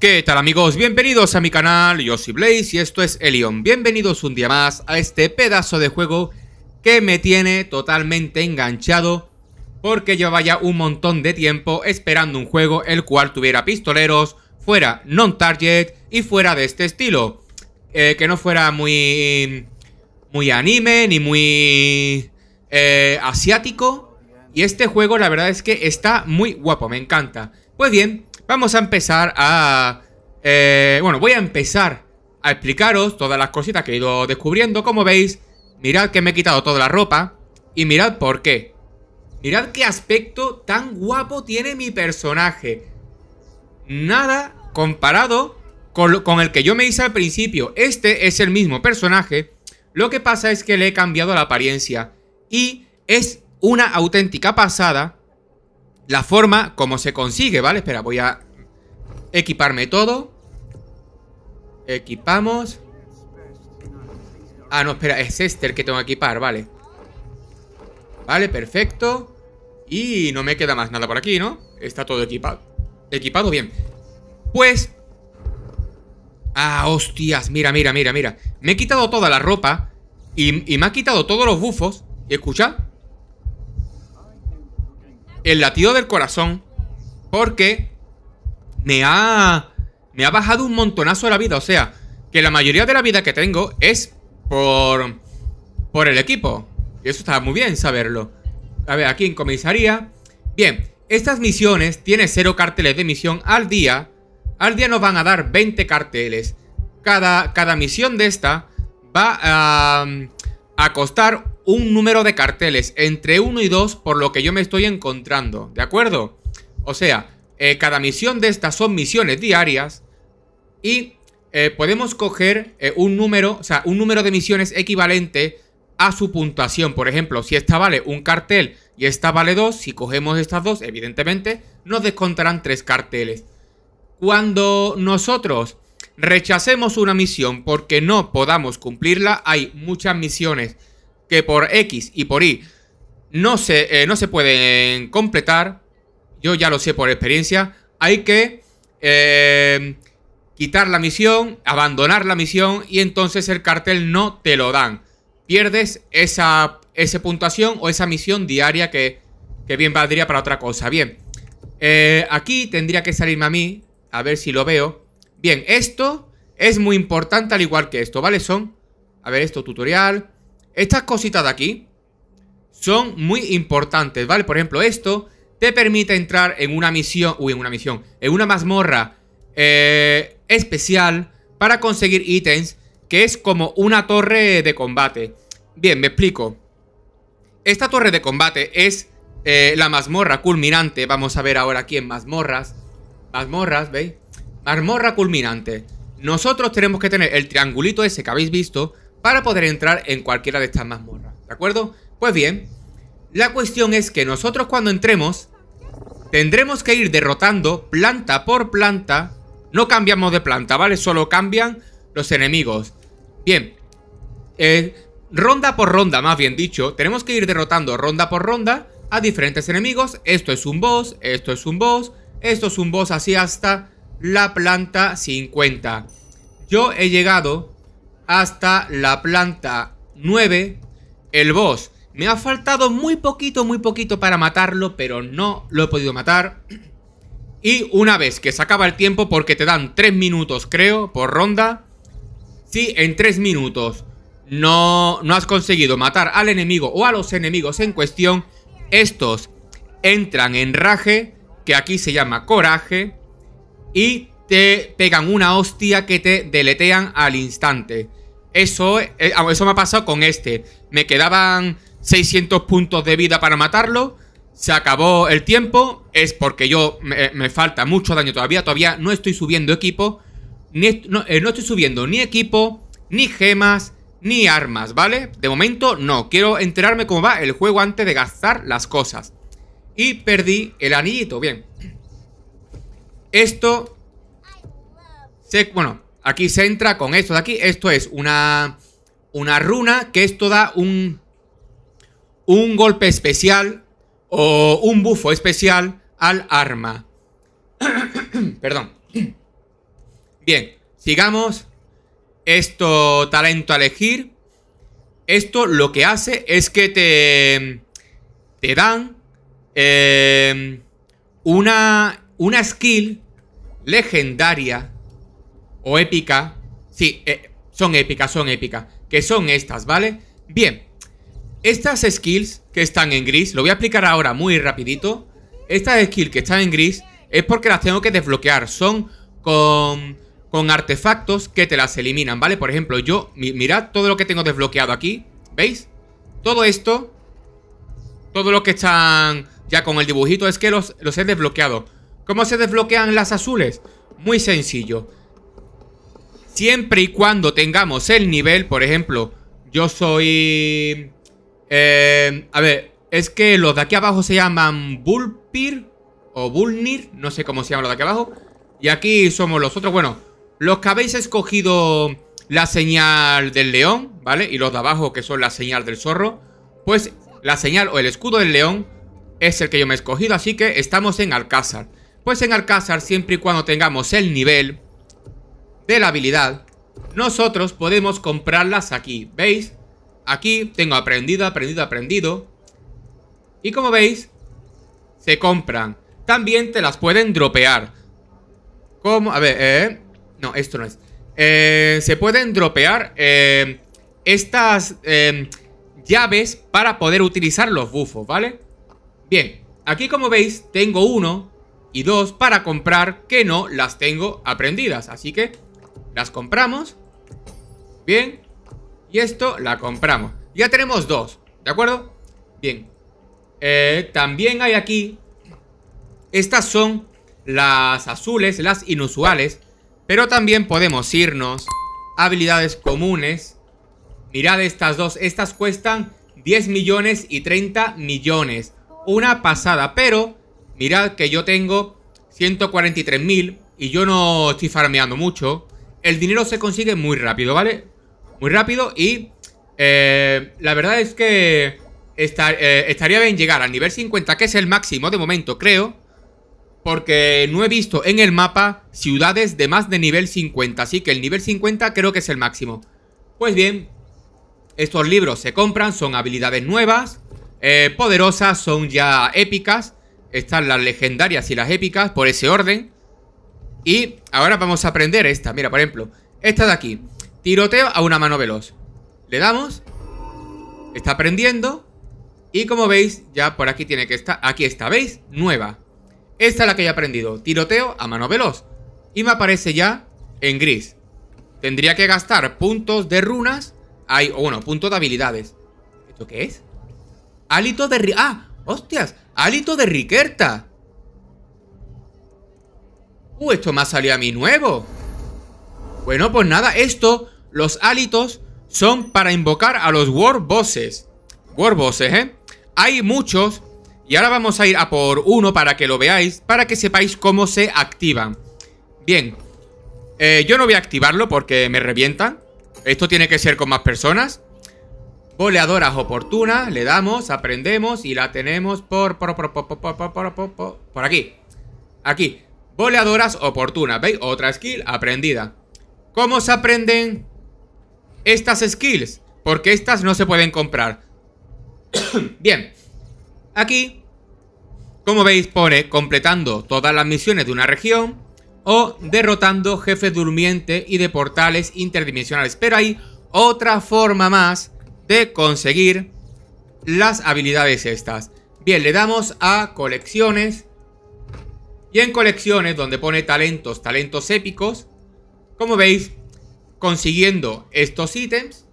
¿Qué tal amigos? Bienvenidos a mi canal, yo soy Blaze y esto es Elion. Bienvenidos un día más a este pedazo de juego que me tiene totalmente enganchado porque llevaba ya un montón de tiempo esperando un juego el cual tuviera pistoleros, fuera non-target y fuera de este estilo. Eh, que no fuera muy... muy anime ni muy... Eh, asiático. Y este juego la verdad es que está muy guapo, me encanta. Pues bien, vamos a empezar a... Eh, bueno, voy a empezar a explicaros todas las cositas que he ido descubriendo. Como veis, mirad que me he quitado toda la ropa y mirad por qué. Mirad qué aspecto tan guapo tiene mi personaje. Nada comparado con, con, el que yo me hice al principio. Este es el mismo personaje. Lo que pasa es que le he cambiado la apariencia. Y es una auténtica pasada la forma como se consigue, ¿vale? Espera, voy a equiparme todo. Equipamos. Ah, no, espera, es este el que tengo que equipar, vale. Vale, perfecto. Y no me queda más nada por aquí, ¿no? Está todo equipado. Equipado bien. Pues... Ah, hostias, mira, mira, mira, mira. Me he quitado toda la ropa y, y me ha quitado todos los bufos. ¿Escucha? el latido del corazón. Porque me ha. Me ha bajado un montonazo la vida. O sea, que la mayoría de la vida que tengo es por. Por el equipo. Y eso está muy bien saberlo. A ver, aquí en comisaría. Bien, estas misiones tienen cero carteles de misión al día. Al día nos van a dar 20 carteles. Cada, cada misión de esta va a, a costar un número de carteles entre 1 y 2 por lo que yo me estoy encontrando, ¿de acuerdo? O sea, eh, cada misión de estas son misiones diarias y eh, podemos coger eh, un número, o sea, un número de misiones equivalente a su puntuación. Por ejemplo, si esta vale un cartel y esta vale dos, si cogemos estas dos, evidentemente nos descontarán tres carteles. Cuando nosotros rechacemos una misión porque no podamos cumplirla, hay muchas misiones que por X y por Y no se, eh, no se pueden completar, yo ya lo sé por experiencia, hay que eh, quitar la misión, abandonar la misión y entonces el cartel no te lo dan. Pierdes esa, esa puntuación o esa misión diaria que, bien valdría para otra cosa. Bien, eh, aquí tendría que salirme a mí, a ver si lo veo. Bien, esto es muy importante al igual que esto, ¿vale? Son, a ver, esto tutorial, estas cositas de aquí son muy importantes, ¿vale? Por ejemplo, esto te permite entrar en una misión, uy, en una misión, en una mazmorra eh, especial para conseguir ítems, que es como una torre de combate. Bien, me explico. Esta torre de combate es eh, la mazmorra culminante, vamos a ver ahora aquí en mazmorras, mazmorras, ¿veis? Mazmorra culminante. Nosotros tenemos que tener el triangulito ese que habéis visto para poder entrar en cualquiera de estas mazmorras, ¿de acuerdo? Pues bien, la cuestión es que nosotros cuando entremos tendremos que ir derrotando planta por planta, no cambiamos de planta, ¿vale? Solo cambian los enemigos. Bien, eh, ronda por ronda, más bien dicho, tenemos que ir derrotando ronda por ronda a diferentes enemigos. Esto es un boss, esto es un boss, esto es un boss así hasta la planta 50. Yo he llegado hasta la planta 9, el boss. Me ha faltado muy poquito, muy poquito para matarlo, pero no lo he podido matar. Y una vez que se acaba el tiempo, porque te dan 3 minutos, creo, por ronda. Si en 3 minutos no, no has conseguido matar al enemigo o a los enemigos en cuestión, estos entran en raje, que aquí se llama coraje, y te pegan una hostia que te deletean al instante. Eso, eh, ah, eso me ha pasado con este. Me quedaban 600 puntos de vida para matarlo. Se acabó el tiempo. Es porque yo me, eh, falta mucho daño todavía. Todavía no estoy subiendo equipo. Eh, no, estoy subiendo ni equipo, ni gemas, ni armas, ¿vale? De momento no. Quiero enterarme cómo va el juego antes de gastar las cosas. Y perdí el anillito. Bien. Esto... bueno, Aquí se entra con esto de aquí. Esto es una, una runa que esto da un, un golpe especial o un bufo especial al arma. Perdón. Bien, sigamos. Esto, talento a elegir. Esto lo que hace es que te, te dan eh, una, una skill legendaria o épica. Sí, eh, son épicas, son épicas. Que son estas, ¿vale? Bien. Estas skills que están en gris, lo voy a explicar ahora muy rapidito. Estas skills que están en gris es porque las tengo que desbloquear. Son con, con artefactos que te las eliminan, ¿vale? Por ejemplo, yo, mirad todo lo que tengo desbloqueado aquí. ¿Veis? Todo esto, todo lo que están ya con el dibujito, es que los, los he desbloqueado. ¿Cómo se desbloquean las azules? Muy sencillo. Siempre y cuando tengamos el nivel, por ejemplo, yo soy... Eh, a ver, es que los de aquí abajo se llaman Bulpir o Bulnir, no sé cómo se llaman los de aquí abajo. Y aquí somos los otros, bueno, los que habéis escogido la señal del león, ¿vale? Y los de abajo que son la señal del zorro, pues la señal o el escudo del león es el que yo me he escogido, así que estamos en Alcázar. Pues en Alcázar, siempre y cuando tengamos el nivel, de la habilidad, nosotros podemos comprarlas aquí. ¿Veis? Aquí tengo aprendido, aprendido, aprendido. Y como veis, se compran. También te las pueden dropear. ¿Cómo? a ver, eh, no, esto no es. Eh, se pueden dropear eh, estas eh, llaves para poder utilizar los bufos, ¿vale? Bien, aquí como veis tengo uno y dos para comprar que no las tengo aprendidas. Así que las compramos. Bien. Y esto la compramos. Ya tenemos dos, ¿de acuerdo? Bien. Eh, también hay aquí... Estas son las azules, las inusuales. Pero también podemos irnos. Habilidades comunes. Mirad estas dos. Estas cuestan 10 millones y 30 millones. Una pasada. Pero mirad que yo tengo 143 mil. Y yo no estoy farmeando mucho. El dinero se consigue muy rápido, ¿vale? Muy rápido y... Eh, la verdad es que... Eh, estaría bien llegar al nivel 50, que es el máximo de momento, creo. Porque no he visto en el mapa ciudades de más de nivel 50. Así que el nivel 50 creo que es el máximo. Pues bien, estos libros se compran, son habilidades nuevas, eh, poderosas, son ya épicas. Están las legendarias y las épicas por ese orden. Y ahora vamos a aprender esta. Mira, por ejemplo, esta de aquí. Tiroteo a una mano veloz. Le damos. Está aprendiendo. Y como veis, ya por aquí tiene que estar. Aquí está, ¿veis? Nueva. Esta es la que he aprendido. Tiroteo a mano veloz. Y me aparece ya en gris. Tendría que gastar puntos de runas. Hay, o bueno, puntos de habilidades. ¿Esto qué es? Hálito de... ¡Ah! ¡Hostias! ¡Hálito de Riquerta! Uh, esto me ha salido a mí nuevo. Bueno, pues nada, esto, los hálitos, son para invocar a los War Bosses. War Bosses, ¿eh? Hay muchos. Y ahora vamos a ir a por uno para que lo veáis, para que sepáis cómo se activan. Bien. Eh, yo no voy a activarlo porque me revientan. Esto tiene que ser con más personas. Boleadoras oportunas, le damos, aprendemos y la tenemos por, por, por, por, por, por, por, por, por aquí. Aquí. Boleadoras oportunas, ¿veis? Otra skill aprendida. ¿Cómo se aprenden estas skills? Porque estas no se pueden comprar. Bien. Aquí, como veis, pone completando todas las misiones de una región o derrotando jefes durmiente y de portales interdimensionales. Pero hay otra forma más de conseguir las habilidades estas. Bien, le damos a colecciones y en colecciones, donde pone talentos, talentos épicos, como veis, consiguiendo estos ítems,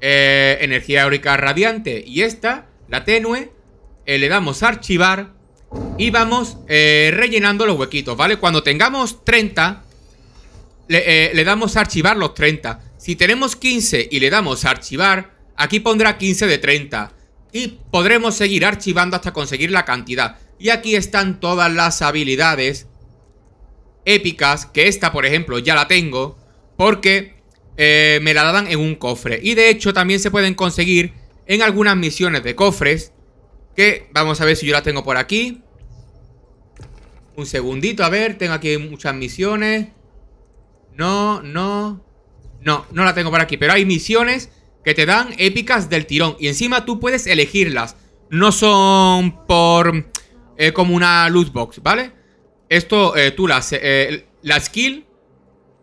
eh, energía eólica radiante y esta, la tenue, eh, le damos a archivar y vamos eh, rellenando los huequitos, ¿vale? Cuando tengamos 30, le, le damos a archivar los 30. Si tenemos 15 y le damos a archivar, aquí pondrá 15 de 30 y podremos seguir archivando hasta conseguir la cantidad. Y aquí están todas las habilidades épicas, que esta por ejemplo ya la tengo, porque eh, me la dan en un cofre. Y de hecho también se pueden conseguir en algunas misiones de cofres, que vamos a ver si yo la tengo por aquí. Un segundito, a ver, tengo aquí muchas misiones. No, no, no, no la tengo por aquí, pero hay misiones que te dan épicas del tirón. Y encima tú puedes elegirlas. No son por... Eh, como una loot box, ¿vale? Esto eh, tú las... Eh, la skill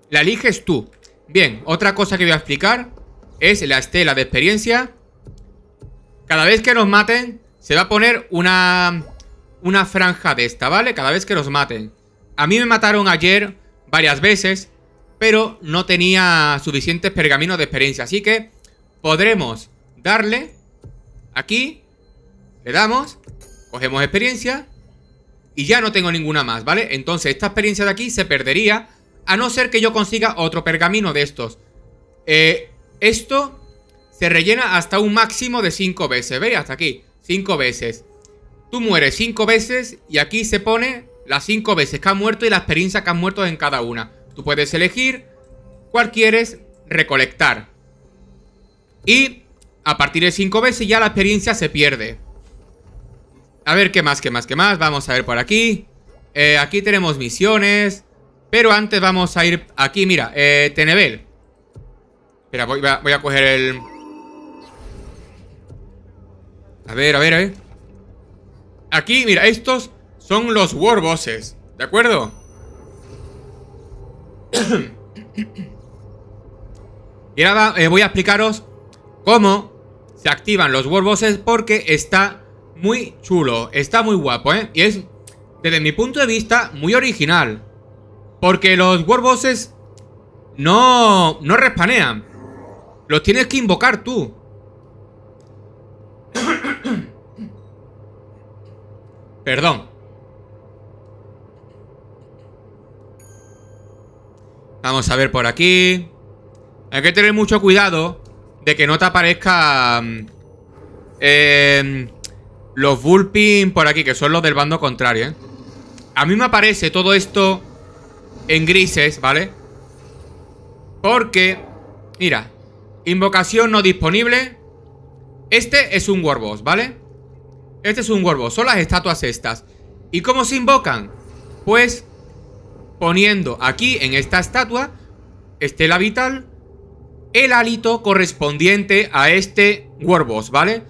la eliges tú. Bien, otra cosa que voy a explicar es la estela de experiencia. Cada vez que nos maten se va a poner una... Una franja de esta, ¿vale? Cada vez que nos maten. A mí me mataron ayer varias veces, pero no tenía suficientes pergaminos de experiencia. Así que podremos darle aquí, le damos, cogemos experiencia y ya no tengo ninguna más, ¿vale? Entonces esta experiencia de aquí se perdería a no ser que yo consiga otro pergamino de estos. Eh, esto se rellena hasta un máximo de 5 veces, ¿veis? Hasta aquí, 5 veces. Tú mueres 5 veces y aquí se pone las 5 veces que has muerto y la experiencia que has muerto en cada una. Tú puedes elegir cuál quieres recolectar. Y a partir de 5 veces ya la experiencia se pierde. A ver, ¿qué más, qué más, qué más? Vamos a ver por aquí. Eh, aquí tenemos misiones. Pero antes vamos a ir aquí, mira, eh, Tenebel Espera, voy, a, coger el... A ver, a ver, a Aquí, mira, estos son los war ¿de acuerdo? y ahora eh, voy a explicaros cómo se activan los Warbosses porque está muy chulo, está muy guapo, ¿eh? Y es, desde mi punto de vista, muy original. Porque los Warbosses no, no respanean. Los tienes que invocar tú. Perdón. Vamos a ver por aquí. Hay que tener mucho cuidado de que no te aparezca... Mm, em, los bullpins por aquí, que son los del bando contrario, ¿eh? A mí me aparece todo esto en grises, ¿vale? Porque, mira, invocación no disponible. Este es un Warboss, ¿vale? Este es un Warboss, son las estatuas estas. ¿Y cómo se invocan? Pues poniendo aquí en esta estatua estela vital el alito correspondiente a este Warboss, ¿vale?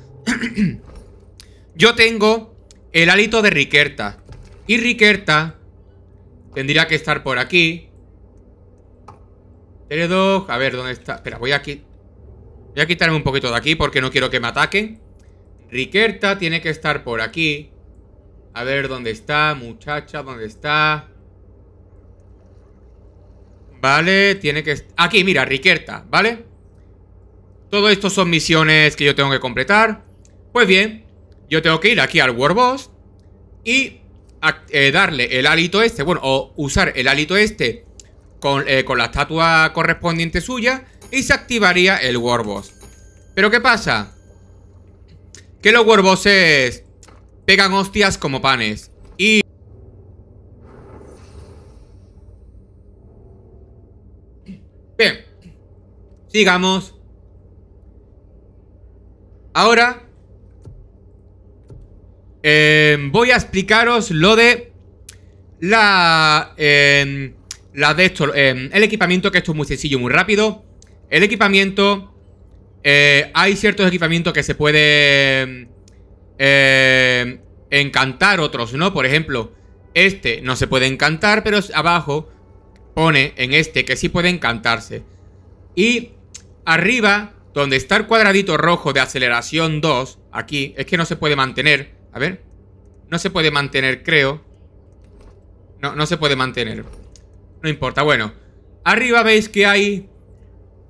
Yo tengo el alito de Riquerta. Y Riquerta tendría que estar por aquí. Teredog, a ver, ¿dónde está? Espera, voy aquí. Voy a quitarme un poquito de aquí porque no quiero que me ataquen. Riquerta tiene que estar por aquí. A ver, ¿dónde está? Muchacha, ¿dónde está? Vale, tiene que... Aquí, mira, Riquerta, ¿vale? Todo esto son misiones que yo tengo que completar. Pues bien, yo tengo que ir aquí al Warboss y eh, darle el hálito este, bueno, o usar el hálito este con, eh, con la estatua correspondiente suya y se activaría el Warboss. Pero ¿qué pasa? Que los Warbosses pegan hostias como panes. Bien. Sigamos. Ahora em, voy a explicaros lo de la, em, la de esto, em, el equipamiento, que esto es muy sencillo, muy rápido. El equipamiento, eh, hay ciertos equipamientos que se puede encantar, otros no. Por ejemplo, este no se puede encantar, pero es abajo pone en este que sí puede encantarse. Y arriba, donde está el cuadradito rojo de aceleración 2, aquí, es que no se puede mantener. A ver. No se puede mantener, creo. No, no se puede mantener. No importa, bueno. Arriba veis que hay...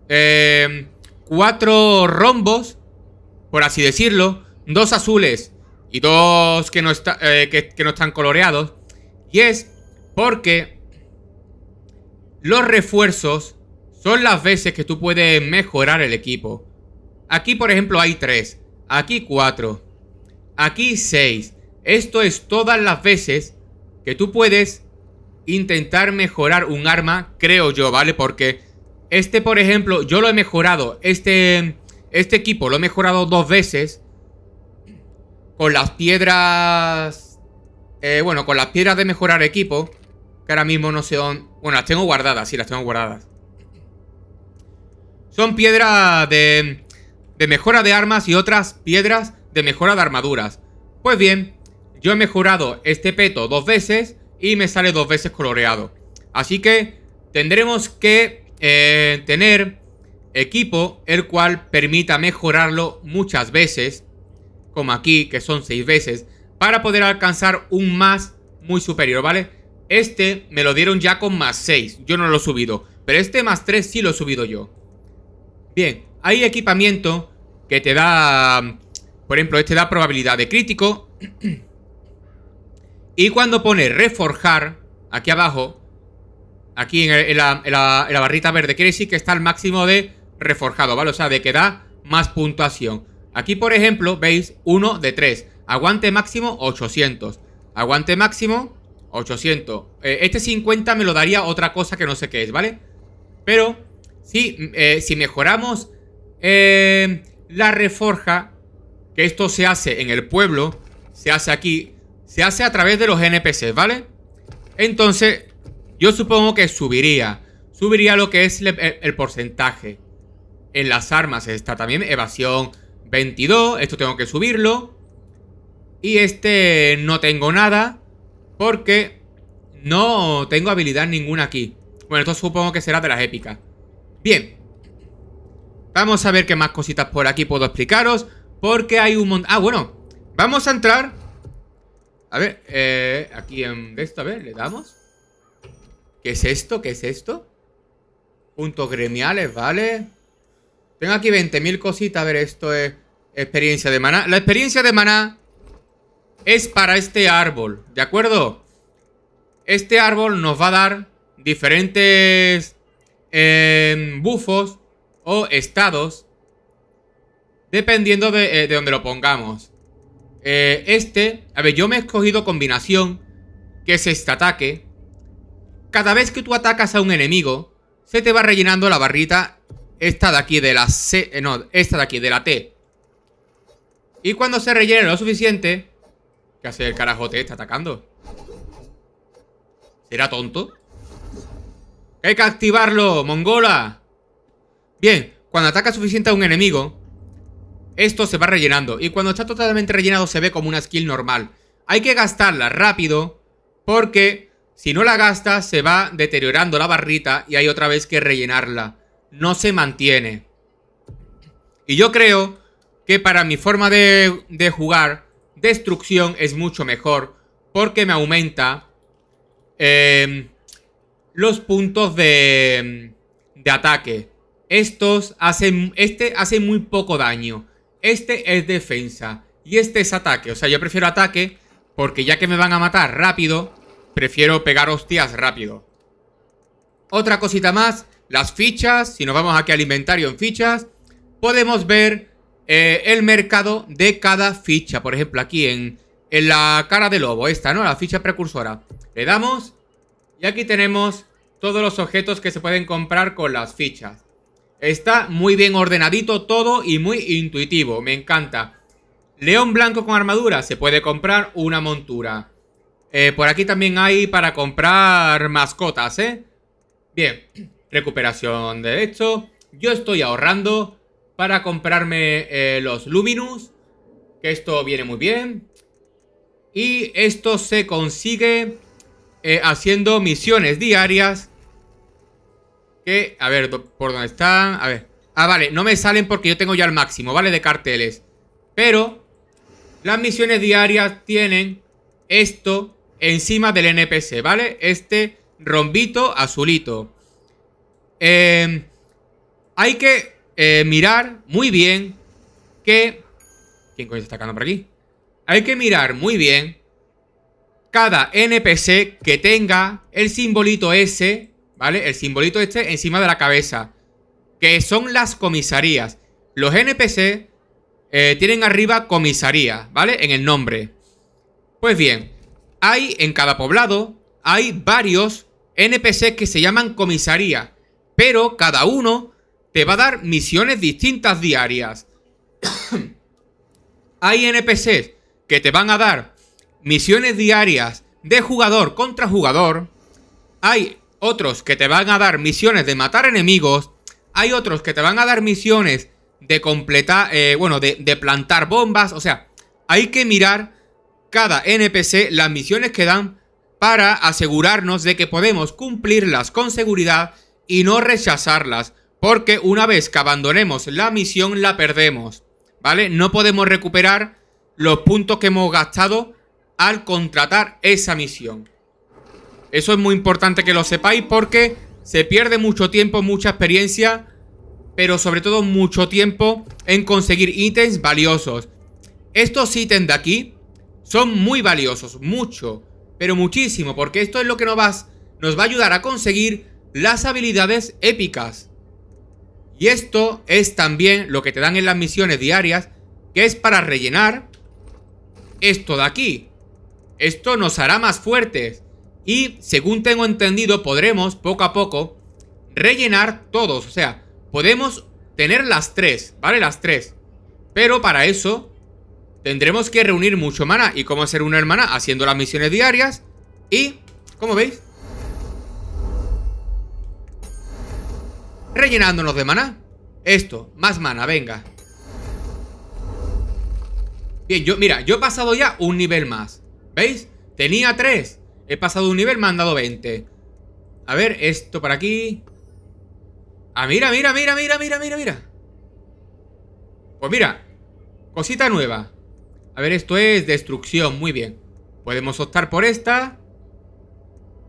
Eh, cuatro rombos, por así decirlo. Dos azules y dos que no, eh, que no están coloreados. Y es porque los refuerzos son las veces que tú puedes mejorar el equipo. Aquí, por ejemplo, hay tres. Aquí 4. Aquí 6. Esto es todas las veces que tú puedes intentar mejorar un arma, creo yo, ¿vale? Porque este, por ejemplo, yo lo he mejorado. Este, este equipo lo he mejorado dos veces. Con las piedras... Eh, bueno, con las piedras de mejorar equipo. Que ahora mismo no sé dónde... Bueno, las tengo guardadas, sí, las tengo guardadas. Son piedras de, de mejora de armas y otras piedras de mejora de armaduras. Pues bien, yo he mejorado este peto dos veces y me sale dos veces coloreado. Así que tendremos que eh, tener equipo el cual permita mejorarlo muchas veces, como aquí que son seis veces, para poder alcanzar un más muy superior, ¿vale? Este me lo dieron ya con más 6. Yo no lo he subido. Pero este más 3 sí lo he subido yo. Bien, hay equipamiento que te da... Por ejemplo, este da probabilidad de crítico. y cuando pone reforjar, aquí abajo, aquí en, la, barrita verde, quiere decir que está al máximo de reforjado, ¿vale? O sea, de que da más puntuación. Aquí, por ejemplo, veis 1 de 3. Aguante máximo 800. Aguante máximo 800. Eh, este 50 me lo daría otra cosa que no sé qué es, ¿vale? Pero si, eh, si mejoramos eh, la reforja, que esto se hace en el pueblo, se hace aquí, se hace a través de los NPCs, ¿vale? Entonces, yo supongo que subiría. Subiría lo que es el, el porcentaje. En las armas está también evasión 22. Esto tengo que subirlo. Y este no tengo nada. Porque no tengo habilidad ninguna aquí. Bueno, esto supongo que será de las épicas. Bien. Vamos a ver qué más cositas por aquí puedo explicaros. Porque hay un montón... Ah, bueno. Vamos a entrar... A ver, eh, aquí en esto, a ver, le damos. ¿Qué es esto? ¿Qué es esto? Puntos gremiales, vale. Tengo aquí 20.000 cositas. A ver, esto es experiencia de maná. La experiencia de maná es para este árbol, ¿de acuerdo? Este árbol nos va a dar diferentes em, bufos o estados dependiendo de, eh, donde lo pongamos. Eh, este, a ver, yo me he escogido combinación, que es este ataque. Cada vez que tú atacas a un enemigo, se te va rellenando la barrita esta de aquí, de la C, eh, no, esta de aquí, de la T. Y cuando se rellene lo suficiente, ¿Qué hace el carajote? ¿Está atacando? ¿Será tonto? ¡Hay que activarlo, mongola! Bien, cuando ataca suficiente a un enemigo Esto se va rellenando Y cuando está totalmente rellenado se ve como una skill normal Hay que gastarla rápido Porque si no la gastas se va deteriorando la barrita Y hay otra vez que rellenarla No se mantiene Y yo creo que para mi forma de, de jugar Destrucción es mucho mejor porque me aumenta em, los puntos em, de, ataque. Estos hacen, este hace muy poco daño. Este es defensa y este es ataque. O sea, yo prefiero ataque porque ya que me van a matar rápido, prefiero pegar hostias rápido. Otra cosita más, las fichas. Si nos vamos aquí al inventario en fichas, podemos ver eh, el mercado de cada ficha. Por ejemplo, aquí en, la cara de lobo, esta, ¿no? La ficha precursora. Le damos y aquí tenemos todos los objetos que se pueden comprar con las fichas. Está muy bien ordenadito todo y muy intuitivo, me encanta. León blanco con armadura, se puede comprar una montura. Eh, por aquí también hay para comprar mascotas, ¿eh? Bien, recuperación de hecho. Yo estoy ahorrando para comprarme eh, los luminus que esto viene muy bien. Y esto se consigue eh, haciendo misiones diarias. Que, a ver, ¿por dónde están? A ver. Ah, vale, no me salen porque yo tengo ya el máximo, ¿vale? De carteles. Pero las misiones diarias tienen esto encima del NPC, ¿vale? Este rombito azulito. Em, hay que eh, mirar muy bien que... ¿Quién coño está por aquí? Hay que mirar muy bien cada NPC que tenga el simbolito ese, ¿vale? El simbolito este encima de la cabeza, que son las comisarías. Los NPC eh, tienen arriba comisaría, ¿vale? En el nombre. Pues bien, hay en cada poblado, hay varios NPC que se llaman comisaría, pero cada uno te va a dar misiones distintas diarias. Hay NPCs que te van a dar misiones diarias de jugador contra jugador. Hay otros que te van a dar misiones de matar enemigos. Hay otros que te van a dar misiones de completar, eh, bueno, de, de plantar bombas. O sea, hay que mirar cada NPC las misiones que dan para asegurarnos de que podemos cumplirlas con seguridad y no rechazarlas. Porque una vez que abandonemos la misión la perdemos, ¿vale? No podemos recuperar los puntos que hemos gastado al contratar esa misión. Eso es muy importante que lo sepáis porque se pierde mucho tiempo, mucha experiencia, pero sobre todo mucho tiempo en conseguir ítems valiosos. Estos ítems de aquí son muy valiosos, mucho, pero muchísimo, porque esto es lo que nos va, nos va a ayudar a conseguir las habilidades épicas. Y esto es también lo que te dan en las misiones diarias, que es para rellenar esto de aquí. Esto nos hará más fuertes. Y según tengo entendido, podremos poco a poco rellenar todos. O sea, podemos tener las tres, ¿vale? Las tres. Pero para eso tendremos que reunir mucho mana ¿Y cómo hacer una hermana? Haciendo las misiones diarias. Y, como veis, rellenándonos de maná. Esto, más mana, venga. Bien, yo, mira, yo he pasado ya un nivel más. ¿Veis? Tenía tres He pasado un nivel, me han dado 20. A ver, esto para aquí. Ah, mira, mira, mira, mira, mira, mira, mira. Pues mira, cosita nueva. A ver, esto es destrucción, muy bien. Podemos optar por esta.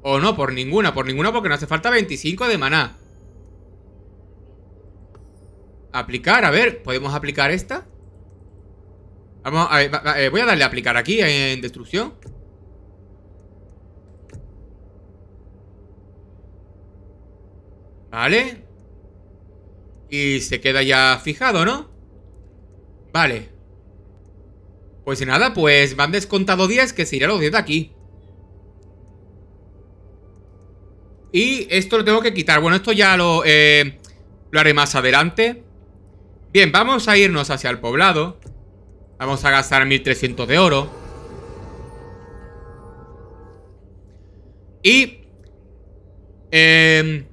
O no, por ninguna, por ninguna porque nos hace falta 25 de maná. Aplicar, a ver, ¿podemos aplicar esta? Vamos, a ver, eh, voy a darle a aplicar aquí en destrucción Vale Y se queda ya fijado, ¿no? Vale Pues nada, pues van han descontado 10 Que se los 10 de aquí Y esto lo tengo que quitar Bueno, esto ya lo, eh, lo haré más adelante Bien, vamos a irnos hacia el poblado. Vamos a gastar 1300 de oro. Y... Em,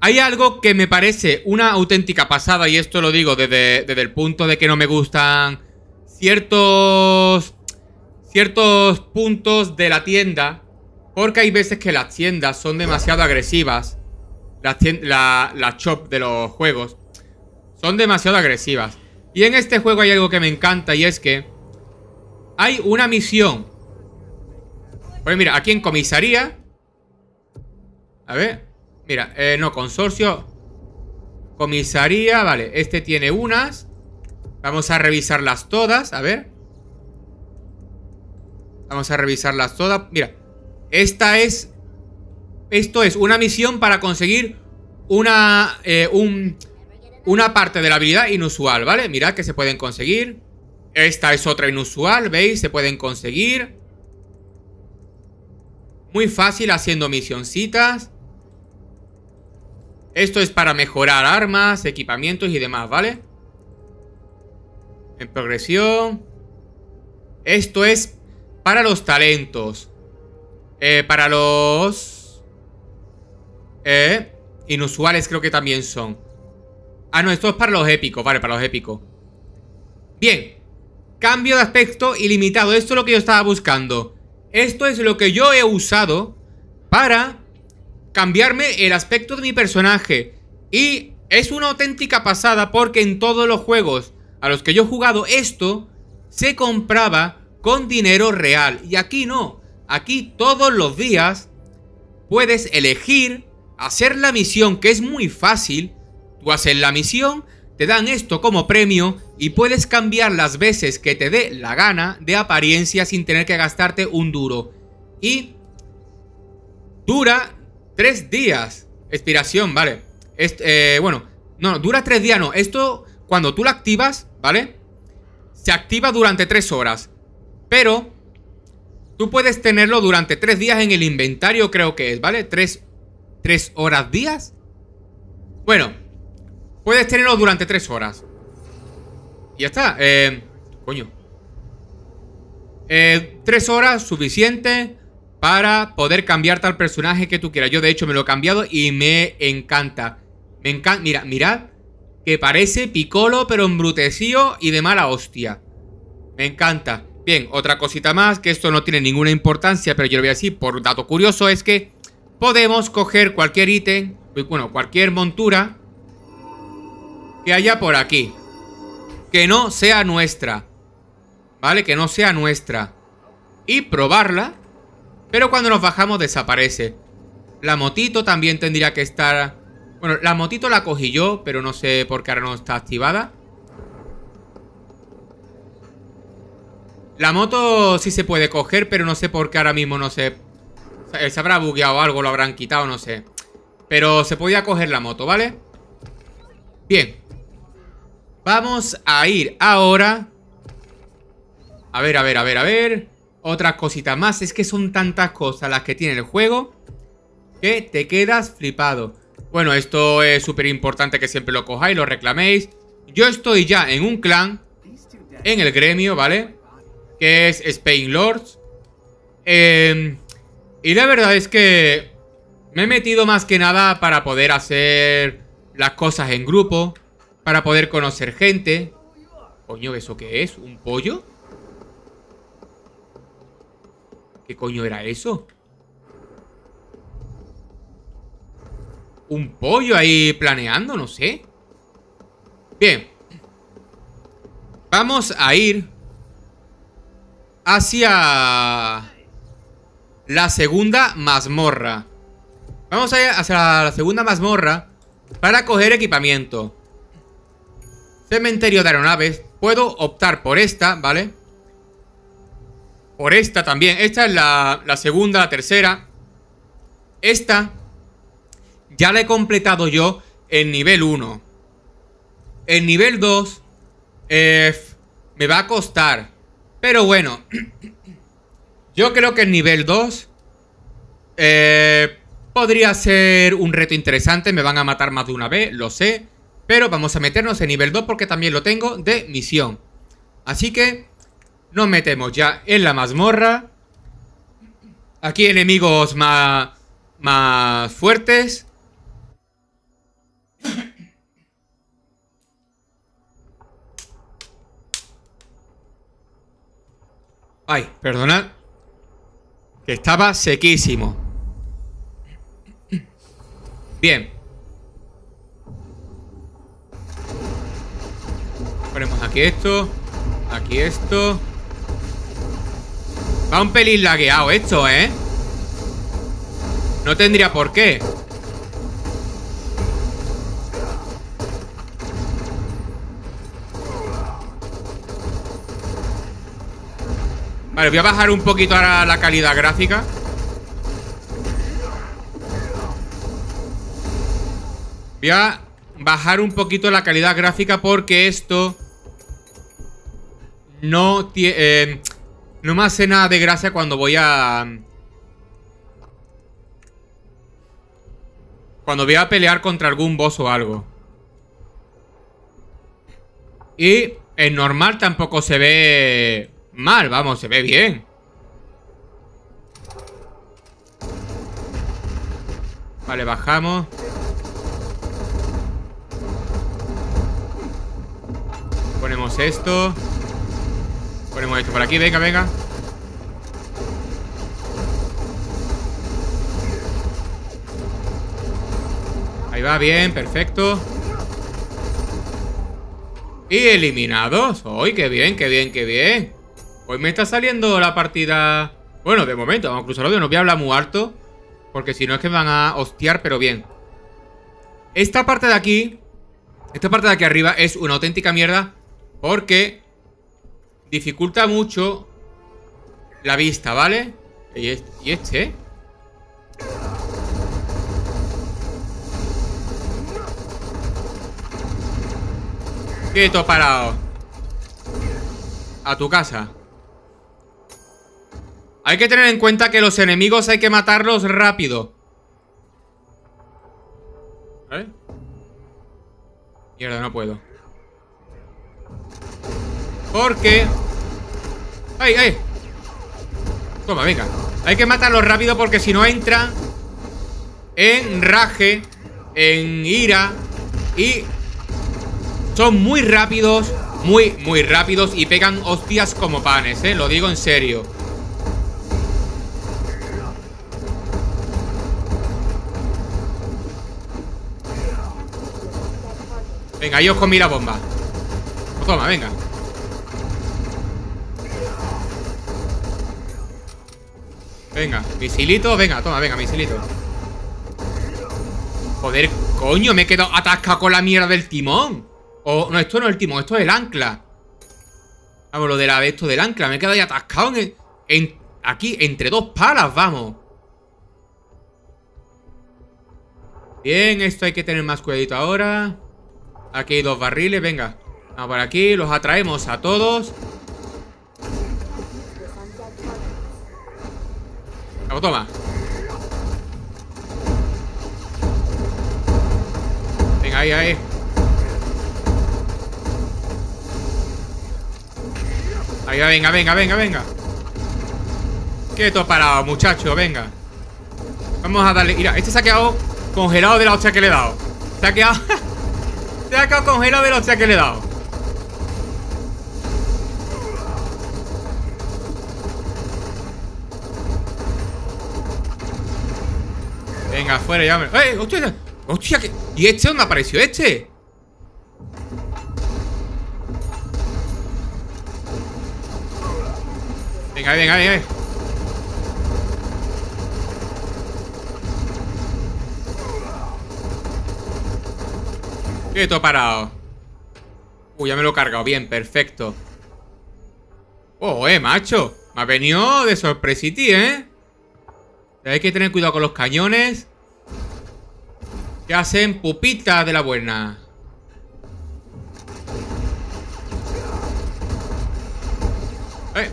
hay algo que me parece una auténtica pasada, y esto lo digo desde, el punto de que no me gustan ciertos ciertos puntos de la tienda, porque hay veces que las tiendas son demasiado agresivas, las, la, la shop de los juegos, son demasiado agresivas. Y en este juego hay algo que me encanta y es que hay una misión. Pues mira, aquí en comisaría. A ver. Mira, eh, no, consorcio. Comisaría, vale. Este tiene unas. Vamos a revisarlas todas, a ver. Vamos a revisarlas todas. Mira, esta es... Esto es una misión para conseguir una... Eh, un una parte de la habilidad inusual, ¿vale? Mirad que se pueden conseguir. Esta es otra inusual, ¿veis? Se pueden conseguir. Muy fácil haciendo misioncitas. Esto es para mejorar armas, equipamientos y demás, ¿vale? En progresión. Esto es para los talentos. Eh, para los... Eh, inusuales creo que también son. Ah, no, esto es para los épicos, vale, para los épicos Bien Cambio de aspecto ilimitado Esto es lo que yo estaba buscando Esto es lo que yo he usado Para cambiarme el aspecto de mi personaje Y es una auténtica pasada Porque en todos los juegos a los que yo he jugado Esto se compraba con dinero real Y aquí no Aquí todos los días puedes elegir hacer la misión que es muy fácil o haces la misión, te dan esto como premio y puedes cambiar las veces que te dé la gana de apariencia sin tener que gastarte un duro. Y dura tres días. Expiración, ¿vale? Este, bueno, no, dura tres días, no. Esto, cuando tú lo activas, ¿vale? Se activa durante tres horas. Pero tú puedes tenerlo durante tres días en el inventario, creo que es, ¿vale? Tres, tres horas días. Bueno, Puedes tenerlo durante tres horas. Y ya está. Eh, coño. Eh, tres horas suficiente para poder cambiar tal personaje que tú quieras. Yo, de hecho, me lo he cambiado y me encanta. Me encanta. Mira, mirad. Que parece picolo pero embrutecido y de mala hostia. Me encanta. Bien, otra cosita más, que esto no tiene ninguna importancia, pero yo lo voy a decir por dato curioso, es que podemos coger cualquier ítem, bueno, cualquier montura que haya por aquí. Que no sea nuestra. ¿Vale? Que no sea nuestra. Y probarla. Pero cuando nos bajamos desaparece. La motito también tendría que estar... Bueno, la motito la cogí yo, pero no sé por qué ahora no está activada. La moto sí se puede coger, pero no sé por qué ahora mismo, no sé. Se habrá bugueado algo, lo habrán quitado, no sé. Pero se podía coger la moto, ¿vale? Bien. Vamos a ir ahora A ver, a ver, a ver, a ver Otra cosita más Es que son tantas cosas las que tiene el juego Que te quedas flipado Bueno, esto es súper importante Que siempre lo cojáis, lo reclaméis Yo estoy ya en un clan En el gremio, ¿vale? Que es Spain Lords em, Y la verdad es que Me he metido más que nada Para poder hacer las cosas en grupo para poder conocer gente. Coño, ¿eso qué es? ¿Un pollo? ¿Qué coño era eso? Un pollo ahí planeando, no sé. Bien. Vamos a ir hacia la segunda mazmorra. Vamos a ir hacia la segunda mazmorra para coger equipamiento. Cementerio de aeronaves. Puedo optar por esta, ¿vale? Por esta también. Esta es la, segunda, la tercera. Esta ya la he completado yo en nivel 1. En nivel 2 eh, me va a costar. Pero bueno, yo creo que en nivel 2 eh, podría ser un reto interesante. Me van a matar más de una vez, lo sé. Pero vamos a meternos en nivel 2 porque también lo tengo de misión. Así que nos metemos ya en la mazmorra. Aquí enemigos más, más fuertes. Ay, perdonad. Que estaba sequísimo. Bien. Ponemos aquí esto. Aquí esto. Va un pelín lagueado esto, ¿eh? No tendría por qué. Vale, voy a bajar un poquito ahora la calidad gráfica. Voy a bajar un poquito la calidad gráfica porque esto no tiene... Eh, no me hace nada de gracia cuando voy a... Cuando voy a pelear contra algún boss o algo. Y en normal tampoco se ve mal, vamos, se ve bien. Vale, bajamos. Ponemos esto. Ponemos esto por aquí, venga, venga. Ahí va, bien, perfecto. Y eliminados. ¡Ay, qué bien, qué bien, qué bien! Hoy pues me está saliendo la partida... Bueno, de momento, vamos a cruzar audio. No voy a hablar muy alto. Porque si no es que me van a hostiar, pero bien. Esta parte de aquí... Esta parte de aquí arriba es una auténtica mierda. Porque Dificulta mucho la vista, ¿vale? ¿Y este? ¿eh? Quieto parado. A tu casa. Hay que tener en cuenta que los enemigos hay que matarlos rápido. Mierda, no puedo. Porque... ¡Ay, ay! Toma, venga Hay que matarlo rápido porque si no entra En raje En ira Y son muy rápidos Muy, muy rápidos Y pegan hostias como panes, eh Lo digo en serio Venga, yo os comí la bomba Toma, venga Venga, misilito, venga, toma, venga, misilito Joder, coño, me he quedado atascado con la mierda del timón O, no, esto no es el timón, esto es el ancla Vamos, lo de la, esto del ancla Me he quedado ahí atascado en, aquí, entre dos palas, vamos Bien, esto hay que tener más cuidadito ahora Aquí hay dos barriles, venga Vamos por aquí, los atraemos a todos toma. Venga, ahí, ahí. Ahí va, venga, venga, venga, venga. Quieto parado, muchacho, venga. Vamos a darle. Mira, este se ha quedado congelado de la hostia que le he dado. Se ha se ha quedado congelado de la hostia que le he dado. ¡Eh! ¡Hostia! ¡Hostia! ¿Y este dónde apareció? ¿Este? Venga, venga, venga, venga. Quieto parado. Uy, ya me lo he cargado. Bien, perfecto. Oh, eh, macho. Me ha venido de sorpresiti, ¿eh? Hay que tener cuidado con los cañones hacen pupita de la buena. Eh.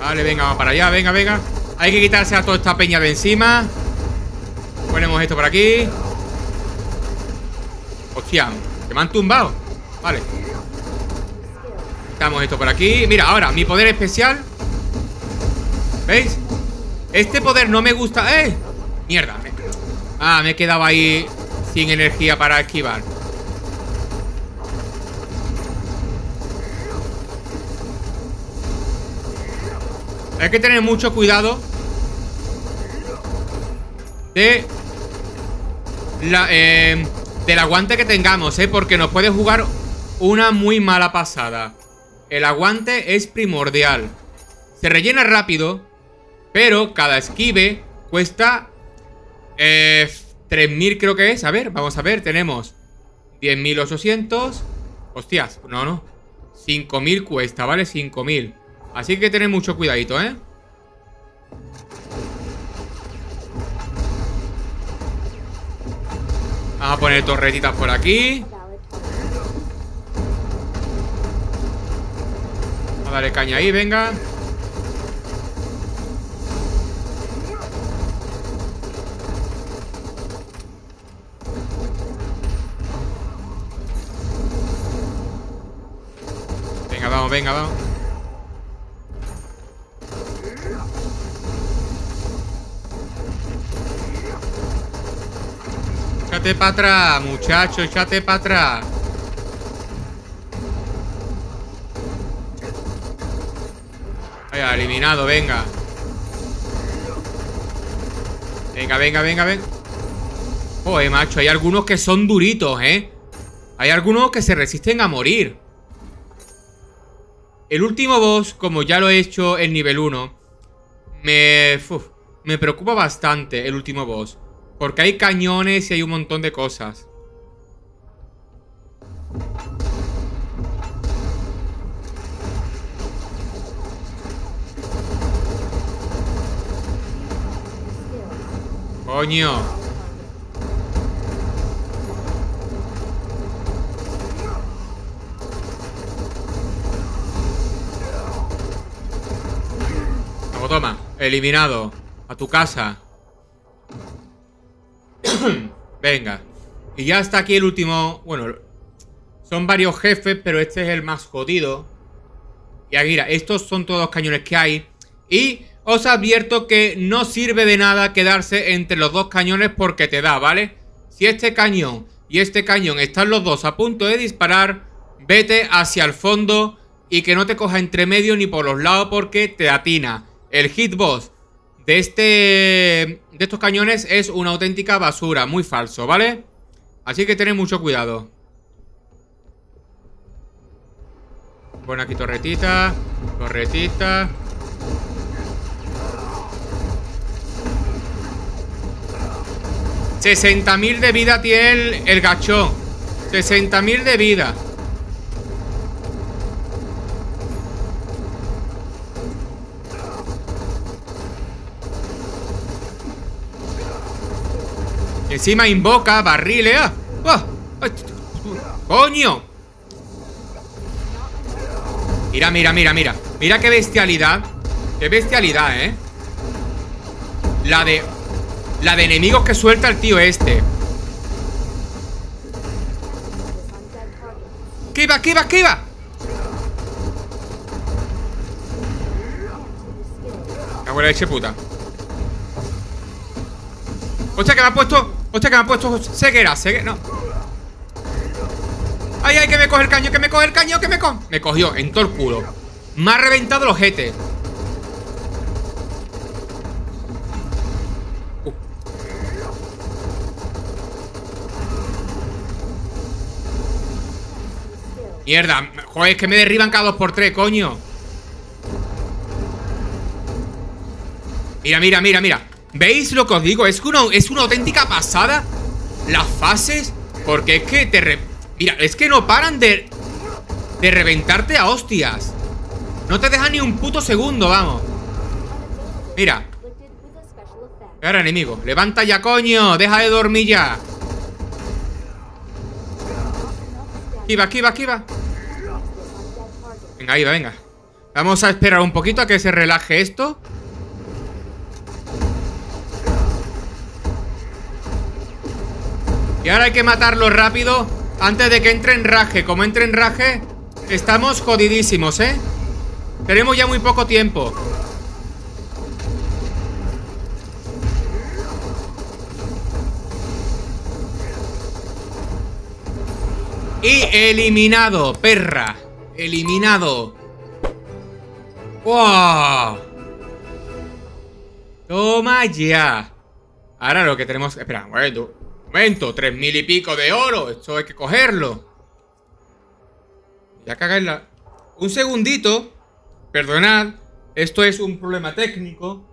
Vale, venga, vamos para allá, venga, venga Hay que quitarse a toda esta peña de encima Ponemos esto por aquí Hostia, que me han tumbado Vale esto por aquí Mira, ahora, mi poder especial ¿Veis? Este poder no me gusta ¡Eh! Mierda me... Ah, me he quedado ahí sin energía para esquivar Hay que tener mucho cuidado De la, eh, Del aguante que tengamos, ¿eh? Porque nos puede jugar una muy mala pasada el aguante es primordial. Se rellena rápido, pero cada esquive cuesta eh, 3.000 creo que es. A ver, vamos a ver, tenemos 10.800. Hostias, no, no. 5.000 cuesta, ¿vale? 5.000. Así que tener mucho cuidadito, ¿eh? Vamos a poner torretitas por aquí Vale, caña ahí, venga. Venga, vamos, venga, vamos. Chate para atrás, muchacho, chate para atrás. venga Venga, venga, venga, venga Joder, macho, hay algunos que son duritos, ¿eh? Hay algunos que se resisten a morir El último boss, como ya lo he hecho El nivel 1 Me... me preocupa bastante el último boss Porque hay cañones y hay un montón de cosas Coño. Toma, toma. Eliminado. A tu casa. Venga. Y ya está aquí el último... Bueno, son varios jefes, pero este es el más jodido. Y mira, estos son todos los cañones que hay. Y os advierto que no sirve de nada quedarse entre los dos cañones porque te da, ¿vale? Si este cañón y este cañón están los dos a punto de disparar, vete hacia el fondo y que no te coja entre medio ni por los lados porque te atina. El hitbox de este de estos cañones es una auténtica basura, muy falso, ¿vale? Así que tened mucho cuidado. Bueno, aquí torretita, torretita, 60.000 de vida tiene el, gachón. 60.000 de vida. encima invoca barriles. ¿eh? ¡Ah! ¡Coño! Mira, mira, mira, mira. Mira qué bestialidad. Qué bestialidad, ¿eh? La de... La de enemigos que suelta el tío este ¿Qué esquiva! qué iba, qué va? Abuela puta Hostia, que me ha puesto Hostia, que me ha puesto ceguera, ceguera No Ay, ay, que me coge el caño, que me coge el caño, que me coge Me cogió, en todo el culo Me ha reventado los jetes Mierda, joder, es que me derriban cada dos por tres, coño Mira, mira, mira, mira ¿Veis lo que os digo? Es una, es una auténtica pasada Las fases Porque es que te... Mira, es que no paran de... De reventarte a hostias No te dejan ni un puto segundo, vamos Mira Ahora enemigo Levanta ya, coño Deja de dormir ya Esquiva, aquí esquiva Venga, venga Vamos a esperar un poquito a que se relaje esto Y ahora hay que matarlo rápido Antes de que entre en raje Como entre en raje Estamos jodidísimos, ¿eh? Tenemos ya muy poco tiempo Y eliminado, perra Eliminado. ¡Wow! Toma ya. Ahora lo que tenemos... Espera, bueno, momento. Tres mil y pico de oro. Esto hay que cogerlo. Ya la... Un segundito. Perdonad. Esto es un problema técnico.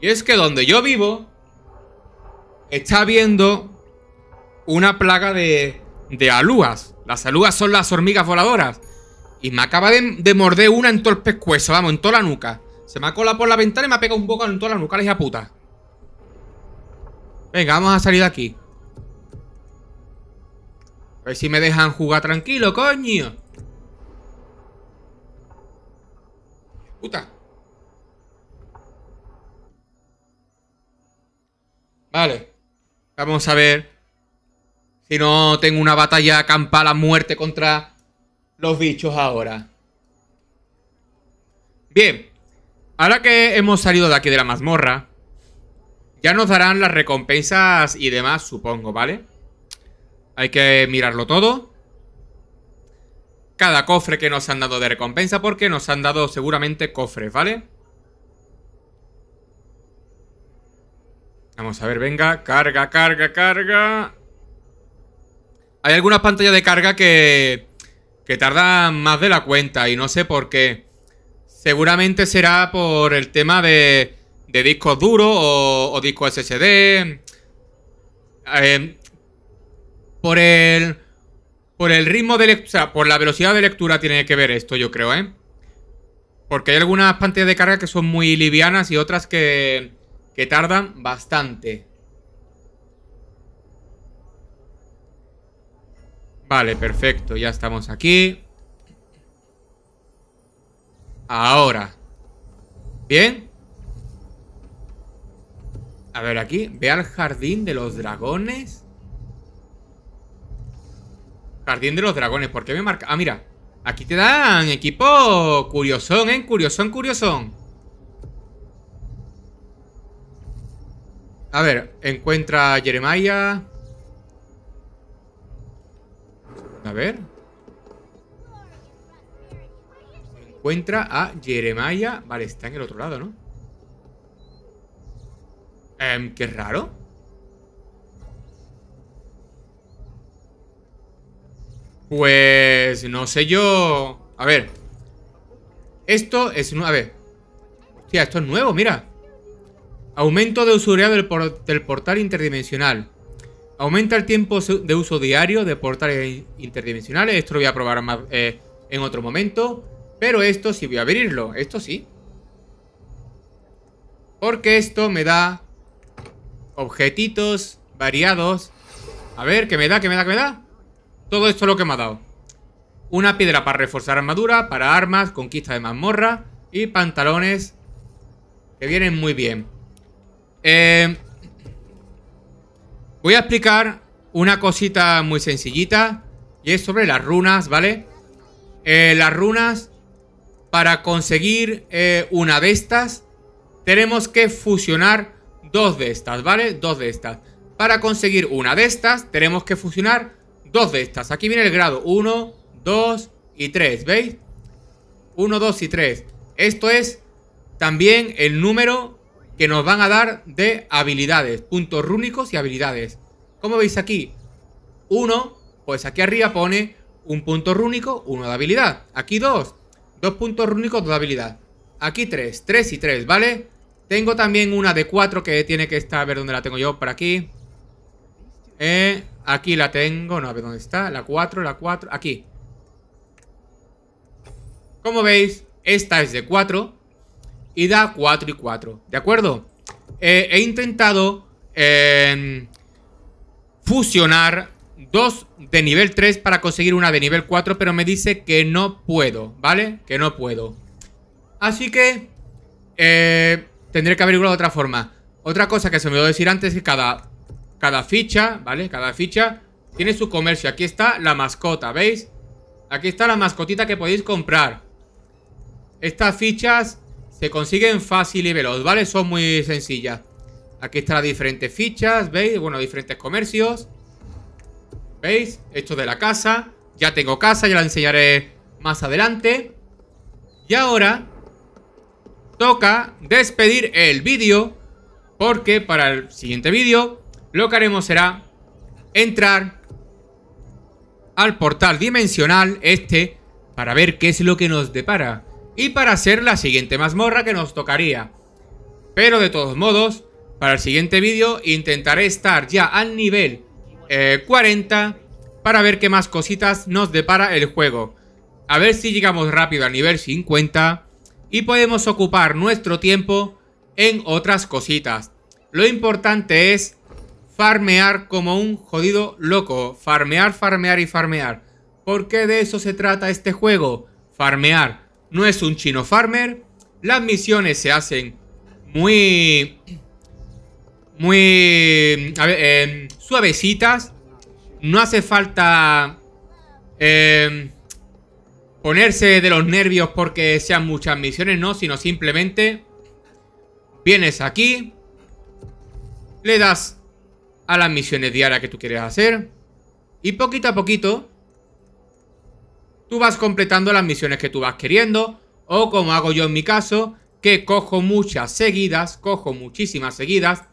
Y es que donde yo vivo... Está habiendo una plaga de, de alúas. Las alúas son las hormigas voladoras. Y me acaba de, morder una en todo el pescuezo, vamos, en toda la nuca. Se me ha colado por la ventana y me ha pegado un poco en toda la nuca, la hija puta. Venga, vamos a salir de aquí. A ver si me dejan jugar tranquilo, coño. Puta. Vale. Vamos a ver si no tengo una batalla campal a muerte contra los bichos ahora. Bien, ahora que hemos salido de aquí de la mazmorra, ya nos darán las recompensas y demás, supongo, ¿vale? Hay que mirarlo todo. Cada cofre que nos han dado de recompensa, porque nos han dado seguramente cofres, ¿vale? Vamos a ver, venga, carga, carga, carga. Hay algunas pantallas de carga que que tardan más de la cuenta y no sé por qué. Seguramente será por el tema de, de discos duros o, discos SSD. Eh, por el. Por el ritmo de lectura. O sea, por la velocidad de lectura tiene que ver esto, yo creo, ¿eh? Porque hay algunas pantallas de carga que son muy livianas y otras que, que tardan bastante. Vale, perfecto, ya estamos aquí. Ahora. Bien. A ver aquí, ve al jardín de los dragones. Jardín de los dragones, ¿por qué me marca? Ah, mira, aquí te dan equipo curiosón, ¿eh? Curiosón, curiosón. A ver, encuentra a Jeremiah. A ver. Encuentra a Jeremiah. Vale, está en el otro lado, ¿no? Em, qué raro. Pues no sé yo. A ver. Esto es. A ver. Hostia, esto es nuevo, mira. Aumento de usuario del portal interdimensional. Aumenta el tiempo de uso diario de portales interdimensionales. Esto lo voy a probar eh, en otro momento. Pero esto sí voy a abrirlo. Esto sí. Porque esto me da objetitos variados. A ver, ¿qué me da? ¿Qué me da? ¿Qué me da? Todo esto es lo que me ha dado. Una piedra para reforzar armadura, para armas, conquista de mazmorra y pantalones que vienen muy bien. Eh, Voy a explicar una cosita muy sencillita y es sobre las runas, ¿vale? Eh, las runas, para conseguir eh, una de estas, tenemos que fusionar dos de estas, ¿vale? Dos de estas. Para conseguir una de estas, tenemos que fusionar dos de estas. Aquí viene el grado 1, 2 y 3, ¿veis? 1, 2 y 3. Esto es también el número que nos van a dar de habilidades, puntos rúnicos y habilidades. Como veis aquí, uno, pues aquí arriba pone un punto rúnico, uno de habilidad. Aquí dos, dos puntos rúnicos, dos de habilidad. Aquí tres, tres y tres, ¿vale? Tengo también una de cuatro que tiene que estar, a ver dónde la tengo yo, por aquí. Eh, aquí la tengo, no, a ver dónde está, la cuatro, la cuatro, aquí. Como veis, esta es de cuatro y da 4 y 4, ¿de acuerdo? Eh, he intentado em, fusionar dos de nivel 3 para conseguir una de nivel 4, pero me dice que no puedo, ¿vale? Que no puedo. Así que eh, tendré que averiguarlo de otra forma. Otra cosa que se me a decir antes es que cada, cada ficha, ¿vale? Cada ficha tiene su comercio. Aquí está la mascota, ¿veis? Aquí está la mascotita que podéis comprar. Estas fichas se consiguen fácil y veloz, ¿vale? Son muy sencillas. Aquí están las diferentes fichas, ¿veis? Bueno, diferentes comercios. ¿Veis? Esto de la casa. Ya tengo casa, ya la enseñaré más adelante. Y ahora toca despedir el vídeo porque para el siguiente vídeo lo que haremos será entrar al portal dimensional este para ver qué es lo que nos depara y para hacer la siguiente mazmorra que nos tocaría. Pero de todos modos, para el siguiente vídeo intentaré estar ya al nivel 40 eh, para ver qué más cositas nos depara el juego. A ver si llegamos rápido al nivel 50 y podemos ocupar nuestro tiempo en otras cositas. Lo importante es farmear como un jodido loco. Farmear, farmear y farmear. Porque de eso se trata este juego. Farmear no es un chino farmer. Las misiones se hacen muy... Muy... A ver, em, suavecitas. No hace falta... Em, ponerse de los nervios porque sean muchas misiones, no, sino simplemente vienes aquí, le das a las misiones diarias que tú quieres hacer y poquito a poquito Tú vas completando las misiones que tú vas queriendo, o como hago yo en mi caso, que cojo muchas seguidas, cojo muchísimas seguidas,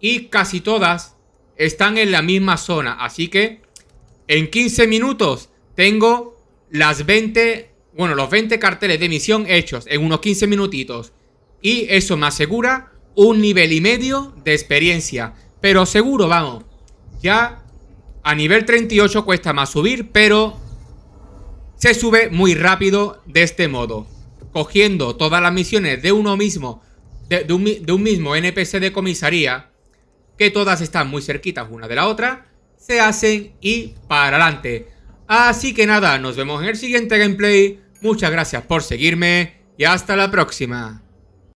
y casi todas están en la misma zona. Así que en 15 minutos tengo las 20, bueno, los 20 carteles de misión hechos en unos 15 minutitos. Y eso me asegura un nivel y medio de experiencia. Pero seguro, vamos. Ya a nivel 38 cuesta más subir, pero se sube muy rápido de este modo, cogiendo todas las misiones de uno mismo, de, un mismo NPC de comisaría, que todas están muy cerquitas una de la otra, se hacen y para adelante. Así que nada, nos vemos en el siguiente gameplay. Muchas gracias por seguirme y hasta la próxima.